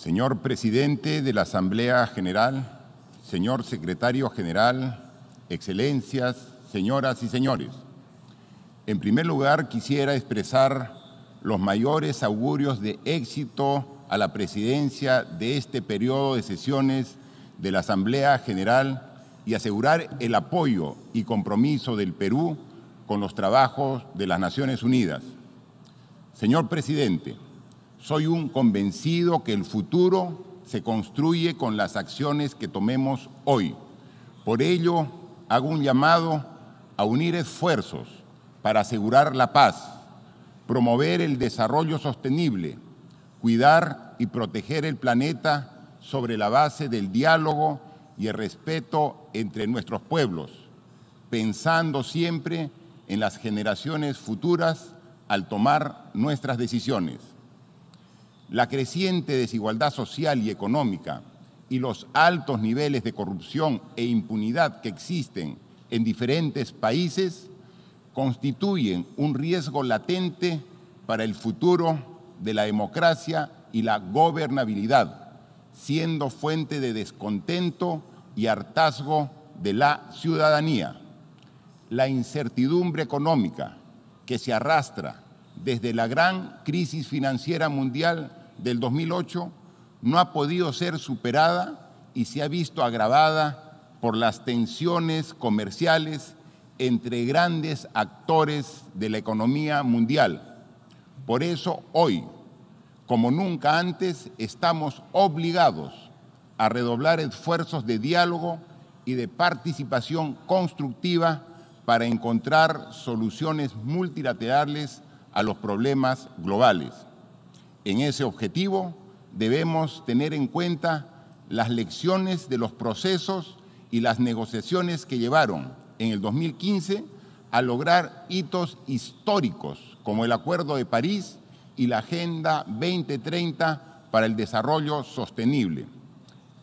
señor presidente de la Asamblea General, señor secretario general, excelencias, señoras y señores. En primer lugar, quisiera expresar los mayores augurios de éxito a la presidencia de este periodo de sesiones de la Asamblea General y asegurar el apoyo y compromiso del Perú con los trabajos de las Naciones Unidas. Señor presidente, soy un convencido que el futuro se construye con las acciones que tomemos hoy. Por ello, hago un llamado a unir esfuerzos para asegurar la paz, promover el desarrollo sostenible, cuidar y proteger el planeta sobre la base del diálogo y el respeto entre nuestros pueblos, pensando siempre en las generaciones futuras al tomar nuestras decisiones la creciente desigualdad social y económica y los altos niveles de corrupción e impunidad que existen en diferentes países constituyen un riesgo latente para el futuro de la democracia y la gobernabilidad, siendo fuente de descontento y hartazgo de la ciudadanía. La incertidumbre económica que se arrastra desde la gran crisis financiera mundial del 2008 no ha podido ser superada y se ha visto agravada por las tensiones comerciales entre grandes actores de la economía mundial. Por eso hoy, como nunca antes, estamos obligados a redoblar esfuerzos de diálogo y de participación constructiva para encontrar soluciones multilaterales a los problemas globales. En ese objetivo debemos tener en cuenta las lecciones de los procesos y las negociaciones que llevaron en el 2015 a lograr hitos históricos como el Acuerdo de París y la Agenda 2030 para el Desarrollo Sostenible.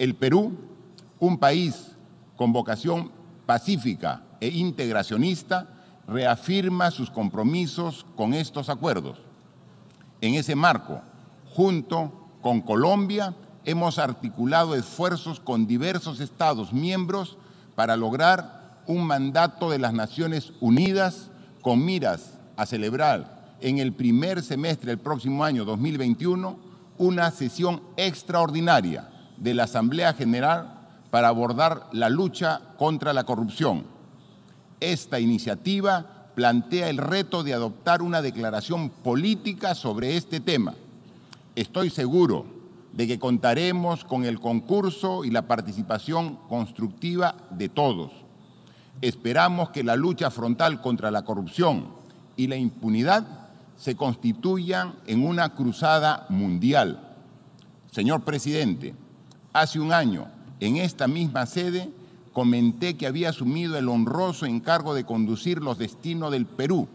El Perú, un país con vocación pacífica e integracionista, reafirma sus compromisos con estos acuerdos en ese marco, junto con Colombia, hemos articulado esfuerzos con diversos Estados miembros para lograr un mandato de las Naciones Unidas con miras a celebrar en el primer semestre del próximo año 2021 una sesión extraordinaria de la Asamblea General para abordar la lucha contra la corrupción. Esta iniciativa plantea el reto de adoptar una declaración política sobre este tema. Estoy seguro de que contaremos con el concurso y la participación constructiva de todos. Esperamos que la lucha frontal contra la corrupción y la impunidad se constituyan en una cruzada mundial. Señor presidente, hace un año, en esta misma sede, comenté que había asumido el honroso encargo de conducir los destinos del Perú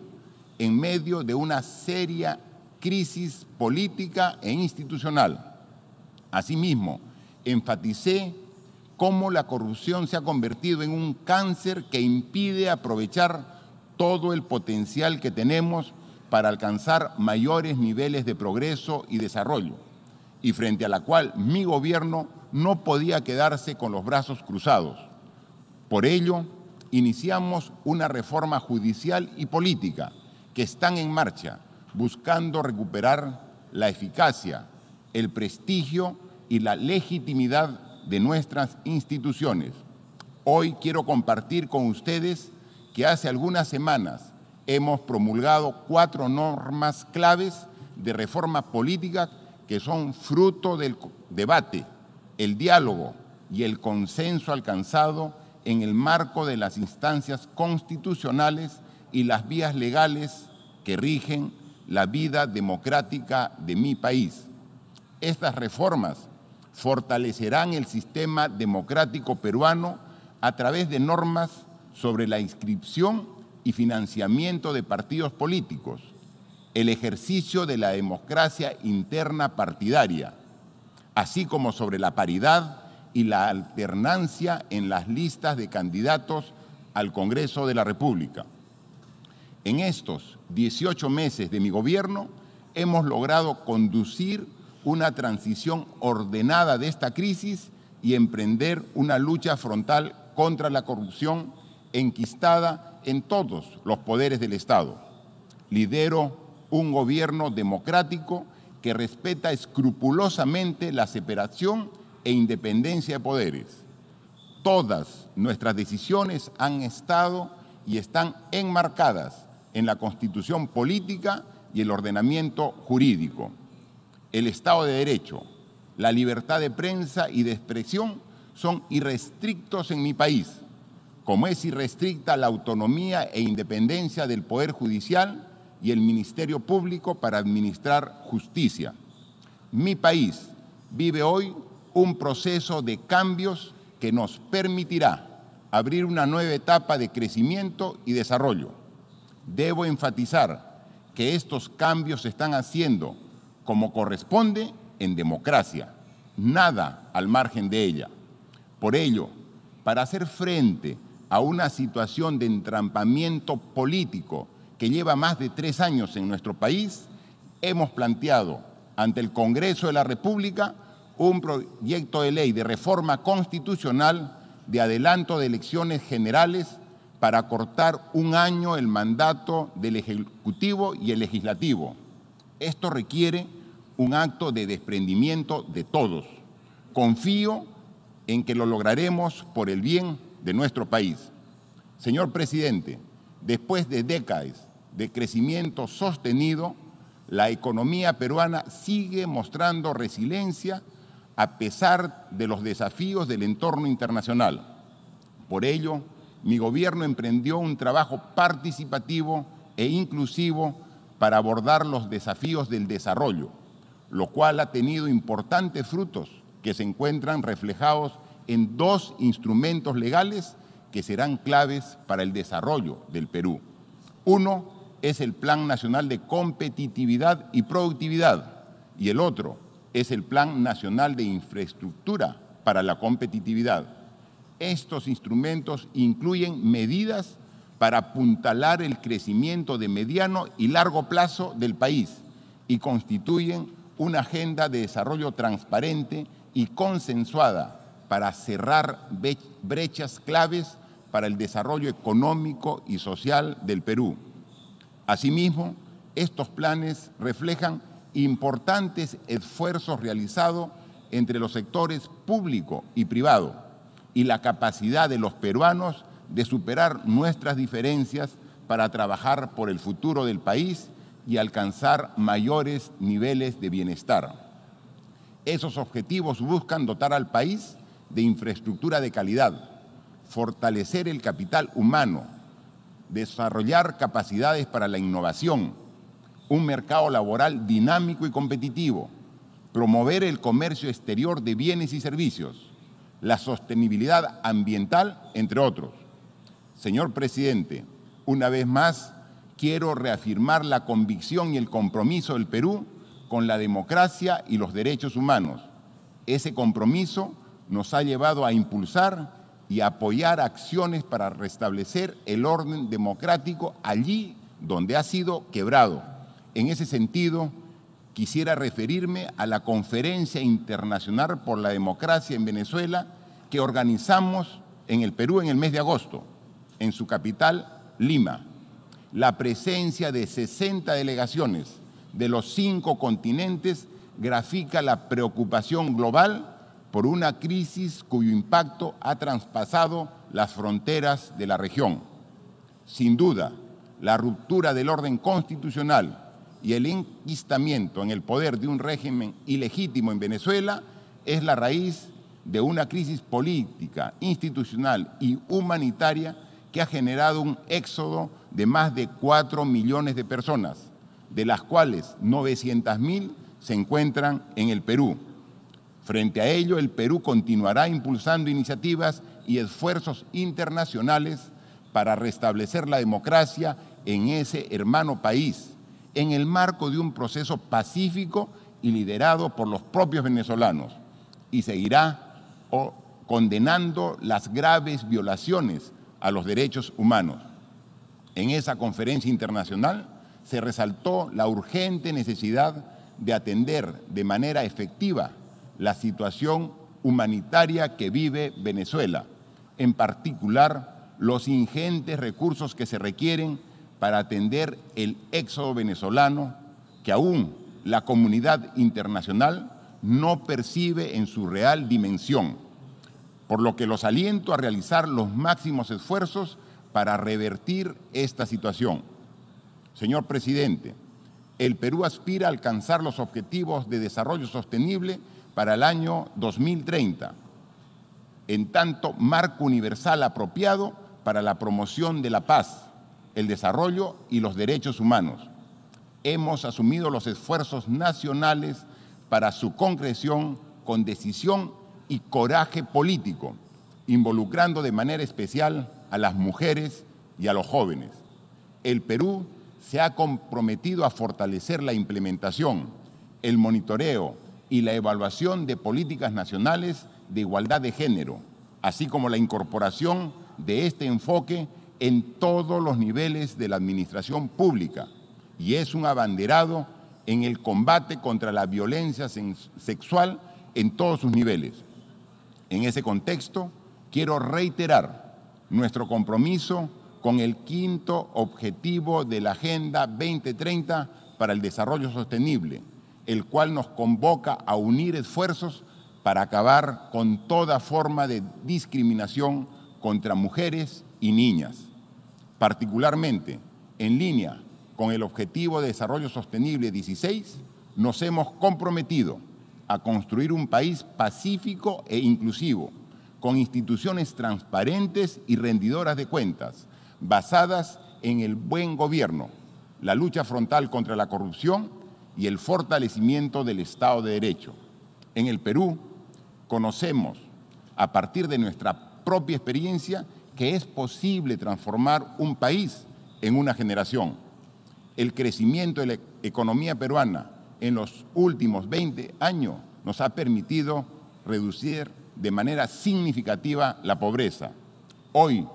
en medio de una seria crisis política e institucional. Asimismo, enfaticé cómo la corrupción se ha convertido en un cáncer que impide aprovechar todo el potencial que tenemos para alcanzar mayores niveles de progreso y desarrollo, y frente a la cual mi gobierno no podía quedarse con los brazos cruzados por ello, iniciamos una reforma judicial y política que están en marcha, buscando recuperar la eficacia, el prestigio y la legitimidad de nuestras instituciones. Hoy quiero compartir con ustedes que hace algunas semanas hemos promulgado cuatro normas claves de reforma política que son fruto del debate, el diálogo y el consenso alcanzado en el marco de las instancias constitucionales y las vías legales que rigen la vida democrática de mi país. Estas reformas fortalecerán el sistema democrático peruano a través de normas sobre la inscripción y financiamiento de partidos políticos, el ejercicio de la democracia interna partidaria, así como sobre la paridad, y la alternancia en las listas de candidatos al Congreso de la República. En estos 18 meses de mi gobierno hemos logrado conducir una transición ordenada de esta crisis y emprender una lucha frontal contra la corrupción enquistada en todos los poderes del Estado. Lidero un gobierno democrático que respeta escrupulosamente la separación e independencia de poderes. Todas nuestras decisiones han estado y están enmarcadas en la constitución política y el ordenamiento jurídico. El Estado de Derecho, la libertad de prensa y de expresión son irrestrictos en mi país, como es irrestricta la autonomía e independencia del Poder Judicial y el Ministerio Público para administrar justicia. Mi país vive hoy un proceso de cambios que nos permitirá abrir una nueva etapa de crecimiento y desarrollo. Debo enfatizar que estos cambios se están haciendo como corresponde en democracia, nada al margen de ella. Por ello, para hacer frente a una situación de entrampamiento político que lleva más de tres años en nuestro país, hemos planteado ante el Congreso de la República un proyecto de ley de reforma constitucional de adelanto de elecciones generales para cortar un año el mandato del Ejecutivo y el Legislativo. Esto requiere un acto de desprendimiento de todos. Confío en que lo lograremos por el bien de nuestro país. Señor presidente, después de décadas de crecimiento sostenido, la economía peruana sigue mostrando resiliencia a pesar de los desafíos del entorno internacional. Por ello, mi gobierno emprendió un trabajo participativo e inclusivo para abordar los desafíos del desarrollo, lo cual ha tenido importantes frutos que se encuentran reflejados en dos instrumentos legales que serán claves para el desarrollo del Perú. Uno es el Plan Nacional de Competitividad y Productividad y el otro es el Plan Nacional de Infraestructura para la Competitividad. Estos instrumentos incluyen medidas para apuntalar el crecimiento de mediano y largo plazo del país y constituyen una agenda de desarrollo transparente y consensuada para cerrar brechas claves para el desarrollo económico y social del Perú. Asimismo, estos planes reflejan importantes esfuerzos realizados entre los sectores público y privado y la capacidad de los peruanos de superar nuestras diferencias para trabajar por el futuro del país y alcanzar mayores niveles de bienestar. Esos objetivos buscan dotar al país de infraestructura de calidad, fortalecer el capital humano, desarrollar capacidades para la innovación, un mercado laboral dinámico y competitivo, promover el comercio exterior de bienes y servicios, la sostenibilidad ambiental, entre otros. Señor presidente, una vez más quiero reafirmar la convicción y el compromiso del Perú con la democracia y los derechos humanos. Ese compromiso nos ha llevado a impulsar y apoyar acciones para restablecer el orden democrático allí donde ha sido quebrado en ese sentido, quisiera referirme a la Conferencia Internacional por la Democracia en Venezuela que organizamos en el Perú en el mes de agosto, en su capital, Lima. La presencia de 60 delegaciones de los cinco continentes grafica la preocupación global por una crisis cuyo impacto ha traspasado las fronteras de la región. Sin duda, la ruptura del orden constitucional y el enquistamiento en el poder de un régimen ilegítimo en Venezuela es la raíz de una crisis política, institucional y humanitaria que ha generado un éxodo de más de 4 millones de personas, de las cuales 900.000 se encuentran en el Perú. Frente a ello, el Perú continuará impulsando iniciativas y esfuerzos internacionales para restablecer la democracia en ese hermano país en el marco de un proceso pacífico y liderado por los propios venezolanos y seguirá condenando las graves violaciones a los derechos humanos. En esa conferencia internacional se resaltó la urgente necesidad de atender de manera efectiva la situación humanitaria que vive Venezuela, en particular los ingentes recursos que se requieren para atender el éxodo venezolano que aún la comunidad internacional no percibe en su real dimensión, por lo que los aliento a realizar los máximos esfuerzos para revertir esta situación. Señor presidente, el Perú aspira a alcanzar los objetivos de desarrollo sostenible para el año 2030, en tanto marco universal apropiado para la promoción de la paz el desarrollo y los derechos humanos. Hemos asumido los esfuerzos nacionales para su concreción con decisión y coraje político, involucrando de manera especial a las mujeres y a los jóvenes. El Perú se ha comprometido a fortalecer la implementación, el monitoreo y la evaluación de políticas nacionales de igualdad de género, así como la incorporación de este enfoque en todos los niveles de la administración pública y es un abanderado en el combate contra la violencia sexual en todos sus niveles. En ese contexto, quiero reiterar nuestro compromiso con el quinto objetivo de la Agenda 2030 para el Desarrollo Sostenible, el cual nos convoca a unir esfuerzos para acabar con toda forma de discriminación contra mujeres y niñas. Particularmente, en línea con el Objetivo de Desarrollo Sostenible 16, nos hemos comprometido a construir un país pacífico e inclusivo, con instituciones transparentes y rendidoras de cuentas, basadas en el buen gobierno, la lucha frontal contra la corrupción y el fortalecimiento del Estado de Derecho. En el Perú conocemos, a partir de nuestra propia experiencia, que es posible transformar un país en una generación. El crecimiento de la economía peruana en los últimos 20 años nos ha permitido reducir de manera significativa la pobreza. Hoy,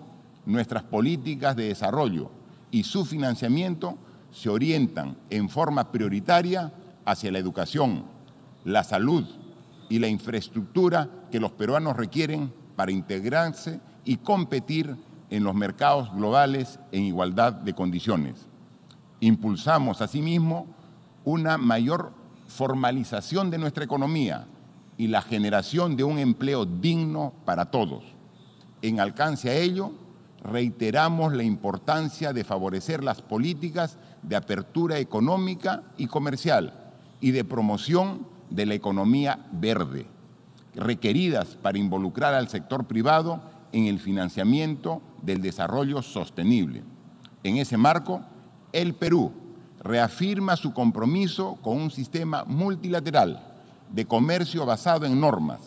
nuestras políticas de desarrollo y su financiamiento se orientan en forma prioritaria hacia la educación, la salud y la infraestructura que los peruanos requieren para integrarse y competir en los mercados globales en igualdad de condiciones. Impulsamos asimismo una mayor formalización de nuestra economía y la generación de un empleo digno para todos. En alcance a ello, reiteramos la importancia de favorecer las políticas de apertura económica y comercial y de promoción de la economía verde, requeridas para involucrar al sector privado en el financiamiento del desarrollo sostenible. En ese marco, el Perú reafirma su compromiso con un sistema multilateral de comercio basado en normas,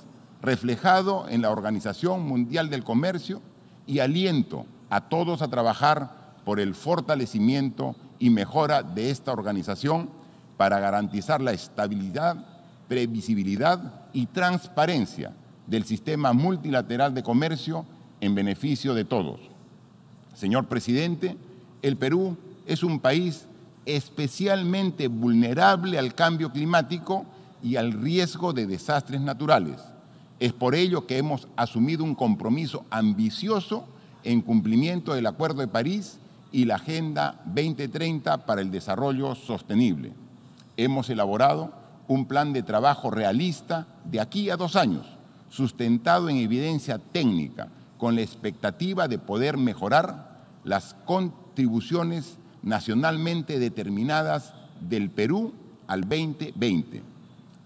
reflejado en la Organización Mundial del Comercio y aliento a todos a trabajar por el fortalecimiento y mejora de esta organización para garantizar la estabilidad, previsibilidad y transparencia del sistema multilateral de comercio en beneficio de todos. Señor presidente, el Perú es un país especialmente vulnerable al cambio climático y al riesgo de desastres naturales. Es por ello que hemos asumido un compromiso ambicioso en cumplimiento del Acuerdo de París y la Agenda 2030 para el Desarrollo Sostenible. Hemos elaborado un plan de trabajo realista de aquí a dos años, sustentado en evidencia técnica, con la expectativa de poder mejorar las contribuciones nacionalmente determinadas del Perú al 2020.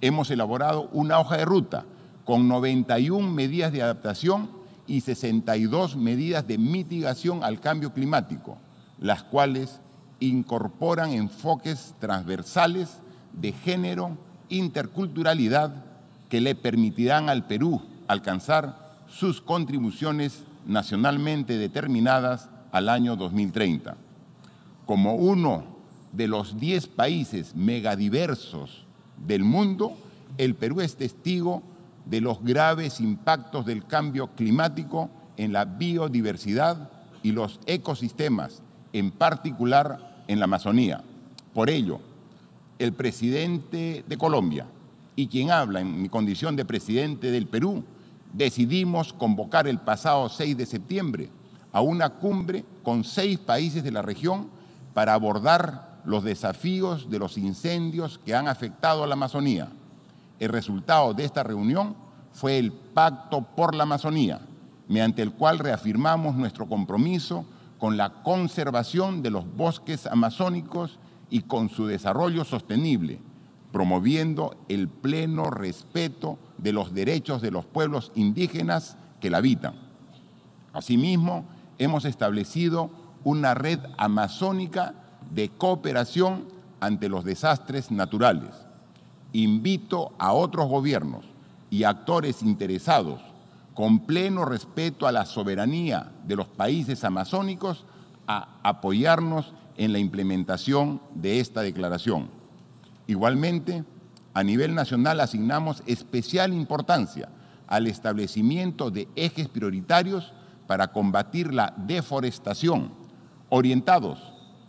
Hemos elaborado una hoja de ruta con 91 medidas de adaptación y 62 medidas de mitigación al cambio climático, las cuales incorporan enfoques transversales de género, interculturalidad, que le permitirán al Perú alcanzar sus contribuciones nacionalmente determinadas al año 2030. Como uno de los 10 países megadiversos del mundo, el Perú es testigo de los graves impactos del cambio climático en la biodiversidad y los ecosistemas, en particular en la Amazonía. Por ello, el presidente de Colombia y quien habla en mi condición de presidente del Perú decidimos convocar el pasado 6 de septiembre a una cumbre con seis países de la región para abordar los desafíos de los incendios que han afectado a la Amazonía. El resultado de esta reunión fue el Pacto por la Amazonía, mediante el cual reafirmamos nuestro compromiso con la conservación de los bosques amazónicos y con su desarrollo sostenible, promoviendo el pleno respeto de los derechos de los pueblos indígenas que la habitan. Asimismo, hemos establecido una red amazónica de cooperación ante los desastres naturales. Invito a otros gobiernos y actores interesados, con pleno respeto a la soberanía de los países amazónicos, a apoyarnos en la implementación de esta declaración. Igualmente, a nivel nacional asignamos especial importancia al establecimiento de ejes prioritarios para combatir la deforestación, orientados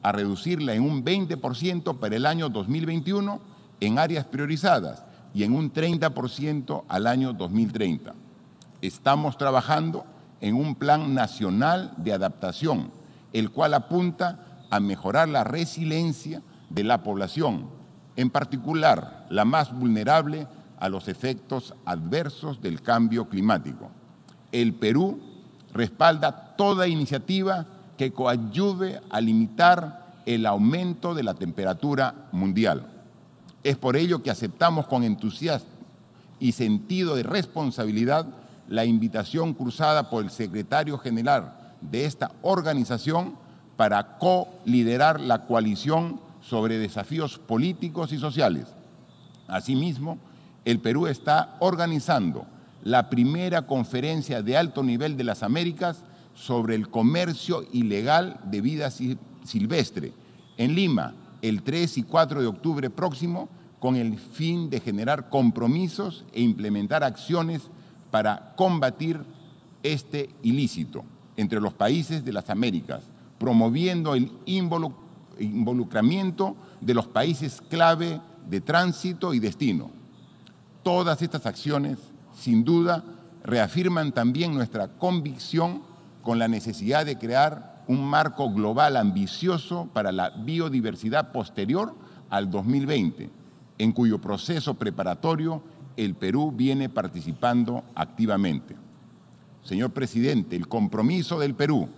a reducirla en un 20% para el año 2021 en áreas priorizadas y en un 30% al año 2030. Estamos trabajando en un plan nacional de adaptación, el cual apunta a mejorar la resiliencia de la población en particular la más vulnerable a los efectos adversos del cambio climático. El Perú respalda toda iniciativa que coayude a limitar el aumento de la temperatura mundial. Es por ello que aceptamos con entusiasmo y sentido de responsabilidad la invitación cruzada por el secretario general de esta organización para co-liderar la coalición sobre desafíos políticos y sociales. Asimismo, el Perú está organizando la primera conferencia de alto nivel de las Américas sobre el comercio ilegal de vida silvestre en Lima el 3 y 4 de octubre próximo con el fin de generar compromisos e implementar acciones para combatir este ilícito entre los países de las Américas, promoviendo el involucro involucramiento de los países clave de tránsito y destino. Todas estas acciones, sin duda, reafirman también nuestra convicción con la necesidad de crear un marco global ambicioso para la biodiversidad posterior al 2020, en cuyo proceso preparatorio el Perú viene participando activamente. Señor presidente, el compromiso del Perú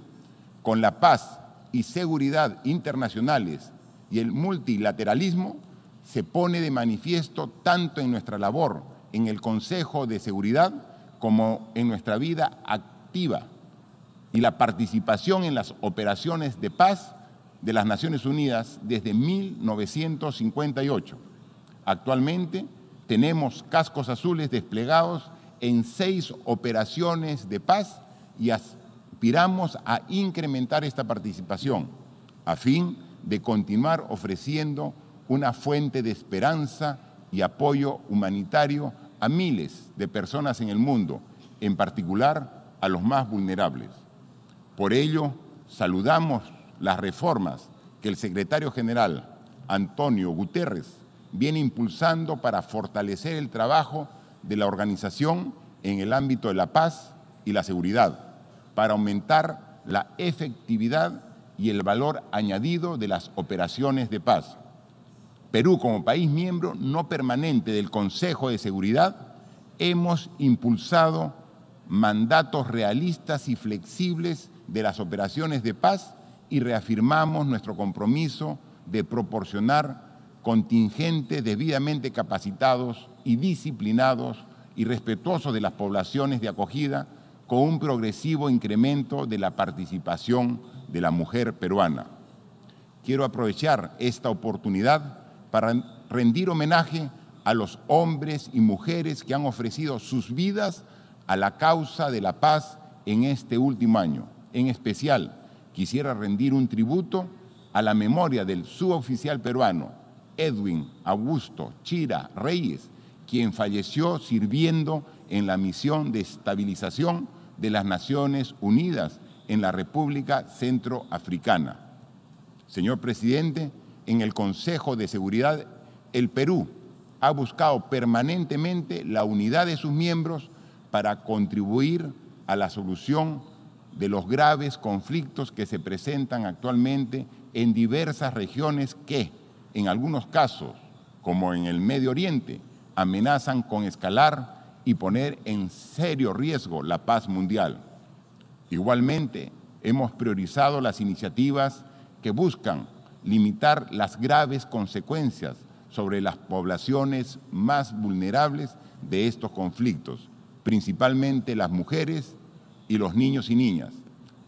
con la paz y seguridad internacionales y el multilateralismo se pone de manifiesto tanto en nuestra labor en el Consejo de Seguridad como en nuestra vida activa y la participación en las operaciones de paz de las Naciones Unidas desde 1958. Actualmente tenemos cascos azules desplegados en seis operaciones de paz y hasta aspiramos a incrementar esta participación a fin de continuar ofreciendo una fuente de esperanza y apoyo humanitario a miles de personas en el mundo, en particular a los más vulnerables. Por ello, saludamos las reformas que el secretario general Antonio Guterres viene impulsando para fortalecer el trabajo de la organización en el ámbito de la paz y la seguridad para aumentar la efectividad y el valor añadido de las operaciones de paz. Perú, como país miembro no permanente del Consejo de Seguridad, hemos impulsado mandatos realistas y flexibles de las operaciones de paz y reafirmamos nuestro compromiso de proporcionar contingentes debidamente capacitados y disciplinados y respetuosos de las poblaciones de acogida con un progresivo incremento de la participación de la mujer peruana. Quiero aprovechar esta oportunidad para rendir homenaje a los hombres y mujeres que han ofrecido sus vidas a la causa de la paz en este último año. En especial, quisiera rendir un tributo a la memoria del suboficial peruano Edwin Augusto Chira Reyes, quien falleció sirviendo en la misión de estabilización de las Naciones Unidas en la República Centroafricana. Señor presidente, en el Consejo de Seguridad, el Perú ha buscado permanentemente la unidad de sus miembros para contribuir a la solución de los graves conflictos que se presentan actualmente en diversas regiones que, en algunos casos, como en el Medio Oriente, amenazan con escalar y poner en serio riesgo la paz mundial. Igualmente, hemos priorizado las iniciativas que buscan limitar las graves consecuencias sobre las poblaciones más vulnerables de estos conflictos, principalmente las mujeres y los niños y niñas,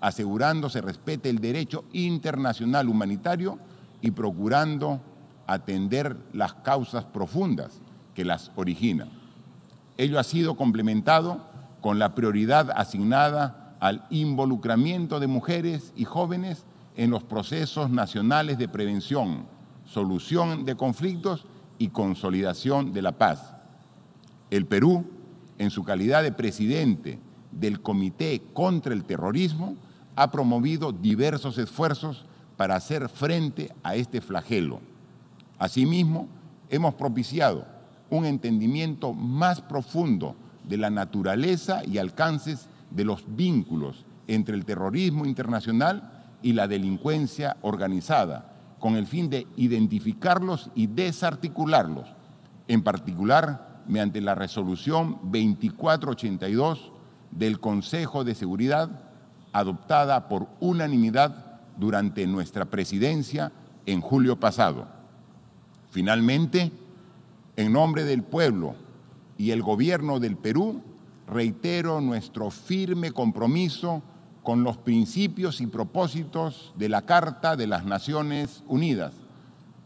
asegurando se respete el derecho internacional humanitario y procurando atender las causas profundas que las originan. Ello ha sido complementado con la prioridad asignada al involucramiento de mujeres y jóvenes en los procesos nacionales de prevención, solución de conflictos y consolidación de la paz. El Perú, en su calidad de presidente del Comité contra el Terrorismo, ha promovido diversos esfuerzos para hacer frente a este flagelo. Asimismo, hemos propiciado un entendimiento más profundo de la naturaleza y alcances de los vínculos entre el terrorismo internacional y la delincuencia organizada, con el fin de identificarlos y desarticularlos, en particular mediante la resolución 2482 del Consejo de Seguridad, adoptada por unanimidad durante nuestra presidencia en julio pasado. Finalmente, en nombre del pueblo y el gobierno del Perú, reitero nuestro firme compromiso con los principios y propósitos de la Carta de las Naciones Unidas,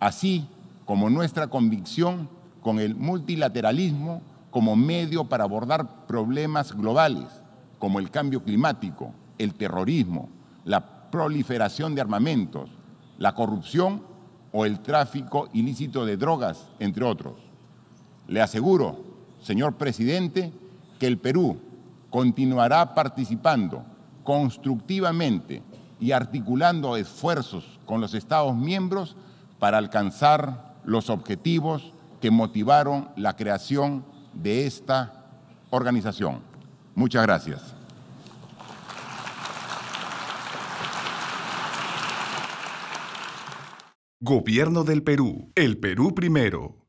así como nuestra convicción con el multilateralismo como medio para abordar problemas globales, como el cambio climático, el terrorismo, la proliferación de armamentos, la corrupción o el tráfico ilícito de drogas, entre otros. Le aseguro, señor presidente, que el Perú continuará participando constructivamente y articulando esfuerzos con los Estados miembros para alcanzar los objetivos que motivaron la creación de esta organización. Muchas gracias. Gobierno del Perú. El Perú primero.